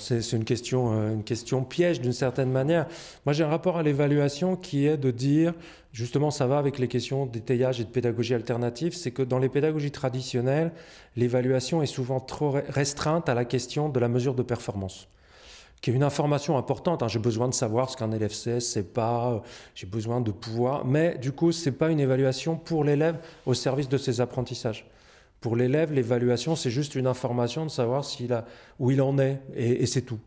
C'est euh, une question, piège d'une certaine manière. Moi, j'ai un rapport à l'évaluation qui est de dire, justement, ça va avec les questions d'étayage et de pédagogie alternative, c'est que dans les pédagogies traditionnelles, l'évaluation est souvent trop restreinte à la question de la mesure de performance qui est une information importante. Hein. J'ai besoin de savoir ce qu'un élève sait, c'est pas. Euh, j'ai besoin de pouvoir. Mais du coup, ce n'est pas une évaluation pour l'élève au service de ses apprentissages. Pour l'élève, l'évaluation, c'est juste une information de savoir s'il a, où il en est, et, et c'est tout.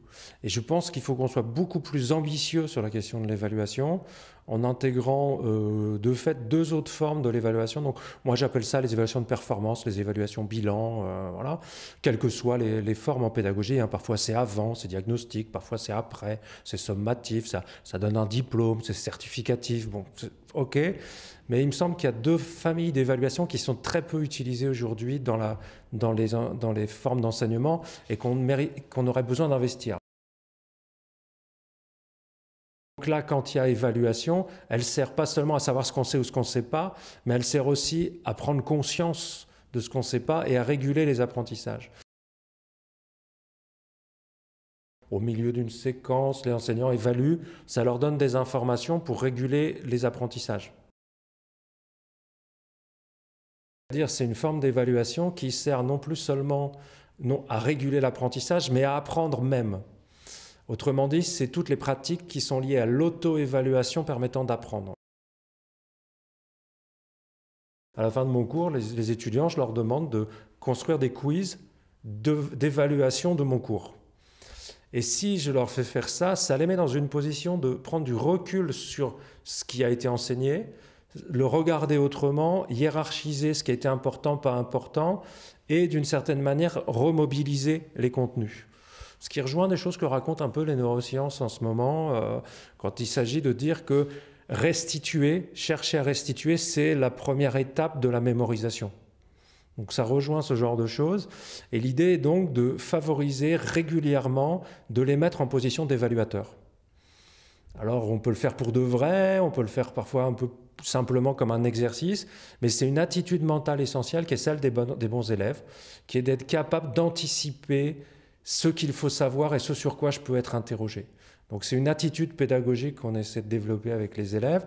Et je pense qu'il faut qu'on soit beaucoup plus ambitieux sur la question de l'évaluation en intégrant euh, de fait deux autres formes de l'évaluation. Donc moi j'appelle ça les évaluations de performance, les évaluations bilan, euh, voilà, quelles que soient les, formes en pédagogie. Hein. Parfois c'est avant, c'est diagnostique, parfois c'est après, c'est sommatif, ça, donne un diplôme, c'est certificatif, bon, ok. Mais il me semble qu'il y a deux familles d'évaluation qui sont très peu utilisées aujourd'hui dans, les, formes d'enseignement et qu'on aurait besoin d'investir. Donc là, quand il y a évaluation, elle sert pas seulement à savoir ce qu'on sait ou ce qu'on ne sait pas, mais elle sert aussi à prendre conscience de ce qu'on ne sait pas et à réguler les apprentissages. Au milieu d'une séquence, les enseignants évaluent, ça leur donne des informations pour réguler les apprentissages. C'est une forme d'évaluation qui sert non plus seulement non, à réguler l'apprentissage, mais à apprendre même. Autrement dit, c'est toutes les pratiques qui sont liées à l'auto-évaluation permettant d'apprendre. À la fin de mon cours, les, étudiants, je leur demande de construire des quiz d'évaluation de, de mon cours. Et si je leur fais faire ça, ça les met dans une position de prendre du recul sur ce qui a été enseigné, le regarder autrement, hiérarchiser ce qui a été important, pas important, et d'une certaine manière remobiliser les contenus. Ce qui rejoint des choses que racontent un peu les neurosciences en ce moment, euh, quand il s'agit de dire que restituer, chercher à restituer, c'est la première étape de la mémorisation. Donc ça rejoint ce genre de choses. Et l'idée est donc de favoriser régulièrement, de les mettre en position d'évaluateur. Alors on peut le faire pour de vrai, on peut le faire parfois un peu simplement comme un exercice, mais c'est une attitude mentale essentielle qui est celle des, des bons élèves, qui est d'être capable d'anticiper ce qu'il faut savoir et ce sur quoi je peux être interrogé. Donc c'est une attitude pédagogique qu'on essaie de développer avec les élèves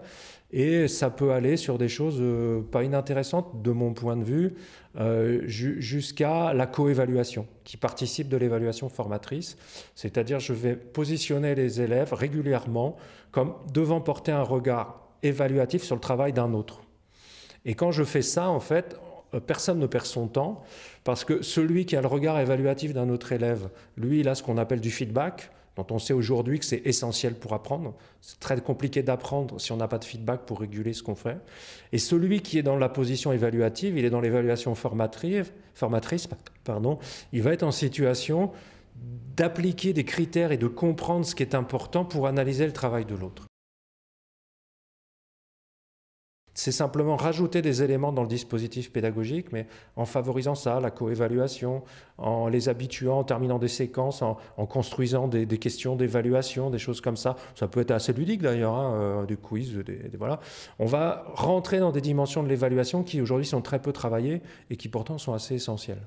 et ça peut aller sur des choses euh, pas inintéressantes de mon point de vue euh, jusqu'à la coévaluation qui participe de l'évaluation formatrice, c'est-à-dire je vais positionner les élèves régulièrement comme devant porter un regard évaluatif sur le travail d'un autre. Et quand je fais ça, en fait, euh, personne ne perd son temps, parce que celui qui a le regard évaluatif d'un autre élève, lui, il a ce qu'on appelle du feedback, dont on sait aujourd'hui que c'est essentiel pour apprendre. C'est très compliqué d'apprendre si on n'a pas de feedback pour réguler ce qu'on fait. Et celui qui est dans la position évaluative, il est dans l'évaluation formatrice, formatrice pardon, il va être en situation d'appliquer des critères et de comprendre ce qui est important pour analyser le travail de l'autre. C'est simplement rajouter des éléments dans le dispositif pédagogique, mais en favorisant ça, la coévaluation, en les habituant, en terminant des séquences, en, construisant des, questions d'évaluation, des choses comme ça. Ça peut être assez ludique d'ailleurs, hein, euh, du quiz, voilà. On va rentrer dans des dimensions de l'évaluation qui aujourd'hui sont très peu travaillées et qui pourtant sont assez essentielles.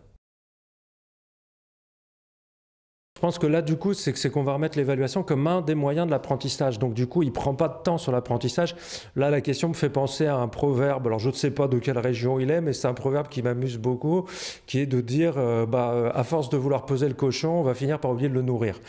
Je pense que là, du coup, c'est qu'on va remettre l'évaluation comme un des moyens de l'apprentissage. Donc, du coup, il prend pas de temps sur l'apprentissage. Là, la question me fait penser à un proverbe. Alors, je ne sais pas de quelle région il est, mais c'est un proverbe qui m'amuse beaucoup, qui est de dire, euh, bah, euh, à force de vouloir peser le cochon, on va finir par oublier de le nourrir.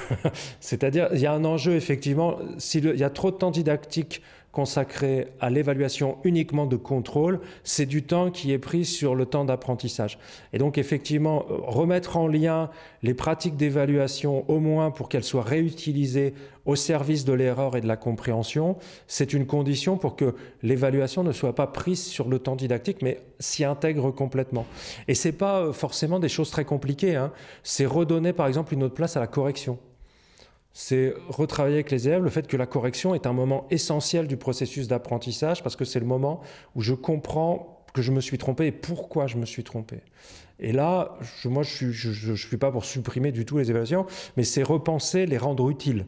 C'est-à-dire, il y a un enjeu, effectivement, s'il y a trop de temps didactique consacré à l'évaluation uniquement de contrôle, c'est du temps qui est pris sur le temps d'apprentissage. Et donc effectivement, euh, remettre en lien les pratiques d'évaluation au moins pour qu'elles soient réutilisées au service de l'erreur et de la compréhension, c'est une condition pour que l'évaluation ne soit pas prise sur le temps didactique, mais s'y intègre complètement. Et c'est pas euh, forcément des choses très compliquées. Hein. C'est redonner par exemple une autre place à la correction c'est retravailler avec les élèves le fait que la correction est un moment essentiel du processus d'apprentissage parce que c'est le moment où je comprends que je me suis trompé et pourquoi je me suis trompé. Et là, je, moi, je ne suis, suis pas pour supprimer du tout les évaluations, mais c'est repenser, les rendre utiles.